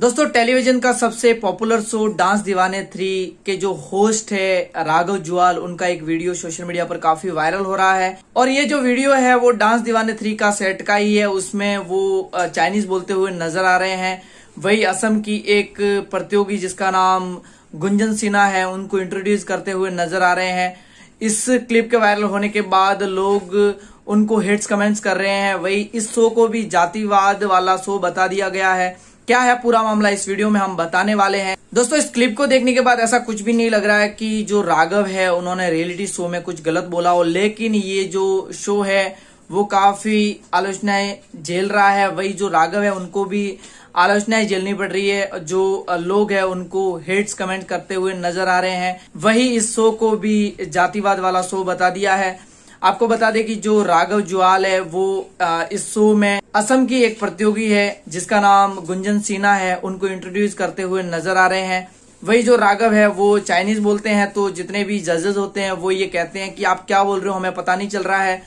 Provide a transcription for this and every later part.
दोस्तों टेलीविजन का सबसे popular show dance Deewane three के जो होस्ट है राघव जुआल उनका एक वीडियो सोशल मीडिया पर काफी वायरल हो रहा है और ये जो वीडियो है वो डांस दीवाने थ्री का सेट का ही है उसमें वो चाइनीज बोलते हुए नजर आ रहे हैं वही असम की एक प्रतियोगी जिसका नाम गुंजन सिन्हा है उनको इंट्रोड्यूस करते हुए नजर आ रहे हैं इस क्लिप के वायरल होने के बाद लोग उनको हेट्स कमेंट्स कर रहे हैं वही इस शो को भी जातिवाद वाला शो बता दिया गया है क्या है पूरा मामला इस वीडियो में हम बताने वाले हैं दोस्तों इस क्लिप को देखने के बाद ऐसा कुछ भी नहीं लग रहा है कि जो राघव है उन्होंने रियलिटी शो में कुछ गलत बोला हो लेकिन ये जो शो है वो काफी आलोचनाएं झेल रहा है वही जो राघव है उनको भी आलोचनाएं झेलनी पड़ रही है जो लोग हैं उनको हेट्स कमेंट करते हुए नजर आ रहे हैं वही इस शो को भी जातिवाद वाला शो बता दिया है आपको बता दें कि जो राघव जुआल है वो इस शो में असम की एक प्रतियोगी है जिसका नाम गुंजन सिन्हा है उनको इंट्रोड्यूस करते हुए नजर आ रहे हैं वही जो राघव है वो चाइनीज बोलते हैं तो जितने भी जजेस होते हैं वो ये कहते हैं कि आप क्या बोल रहे हो हमें पता नहीं चल रहा है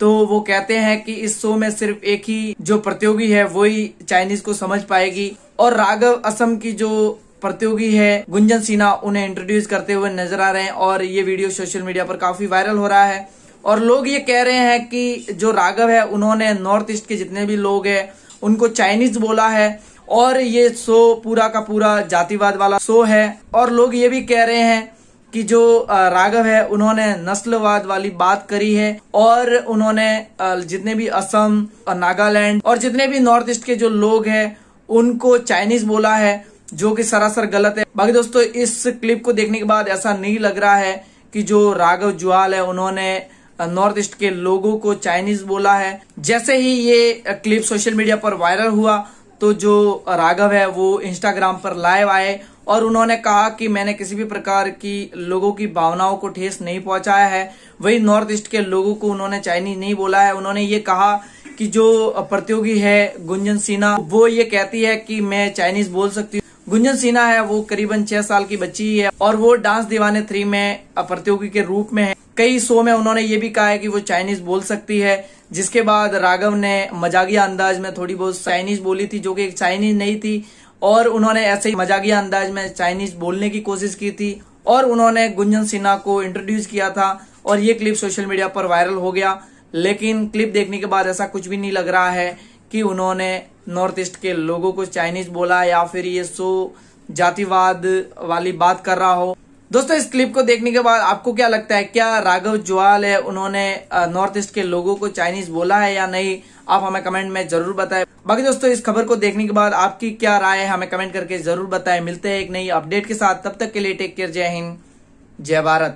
तो वो कहते हैं कि इस शो में सिर्फ एक ही जो प्रतियोगी है वही चाइनीज को समझ पाएगी और राघव असम की जो प्रतियोगी है गुंजन सिन्हा उन्हें इंट्रोड्यूस करते हुए नजर आ रहे हैं और ये वीडियो सोशल मीडिया पर काफी वायरल हो रहा है और लोग ये कह रहे हैं कि जो राघव है उन्होंने नॉर्थ ईस्ट के जितने भी लोग हैं उनको चाइनीज बोला है और ये शो पूरा का पूरा जातिवाद वाला शो है और लोग ये भी कह रहे हैं कि जो राघव है उन्होंने नस्लवाद वाली बात करी है और उन्होंने जितने भी असम और नागालैंड और जितने भी नॉर्थ ईस्ट के जो लोग हैं उनको चाइनीज बोला है जो कि सरासर गलत है बाकी दोस्तों इस क्लिप को देखने के बाद ऐसा नहीं लग रहा है कि जो राघव जुआल है उन्होंने नॉर्थ ईस्ट के लोगों को चाइनीज बोला है जैसे ही ये क्लिप सोशल मीडिया पर वायरल हुआ तो जो राघव है वो इंस्टाग्राम पर लाइव आए और उन्होंने कहा कि मैंने किसी भी प्रकार की लोगों की भावनाओं को ठेस नहीं पहुंचाया है वही नॉर्थ ईस्ट के लोगों को उन्होंने चाइनीज नहीं बोला है उन्होंने ये कहा कि जो प्रतियोगी है गुंजन सिन्हा वो ये कहती है कि मैं चाइनीज बोल सकती हूँ गुंजन सिन्हा है वो करीबन छह साल की बच्ची है और वो डांस दीवाने थ्री में प्रतियोगी के रूप में है कई शो में उन्होंने ये भी कहा है कि वो चाइनीज बोल सकती है जिसके बाद राघव ने मजाकिया अंदाज में थोड़ी बहुत चाइनीज बोली थी जो कि चाइनीज नहीं थी और उन्होंने ऐसे ही मजाकिया अंदाज में चाइनीज बोलने की कोशिश की थी और उन्होंने गुंजन सिन्हा को इंट्रोड्यूस किया था और ये क्लिप सोशल मीडिया पर वायरल हो गया लेकिन क्लिप देखने के बाद ऐसा कुछ भी नहीं लग रहा है कि उन्होंने नॉर्थ ईस्ट के लोगों को चाइनीज बोला या फिर ये शो जातिवाद वाली बात कर रहा हो दोस्तों इस क्लिप को देखने के बाद आपको क्या लगता है क्या राघव ज्वाल है उन्होंने नॉर्थ ईस्ट के लोगों को चाइनीज बोला है या नहीं आप हमें कमेंट में जरूर बताएं बाकी दोस्तों इस खबर को देखने के बाद आपकी क्या राय है हमें कमेंट करके जरूर बताएं मिलते हैं एक नई अपडेट के साथ तब तक के लिए टेक केयर जय हिंद जय भारत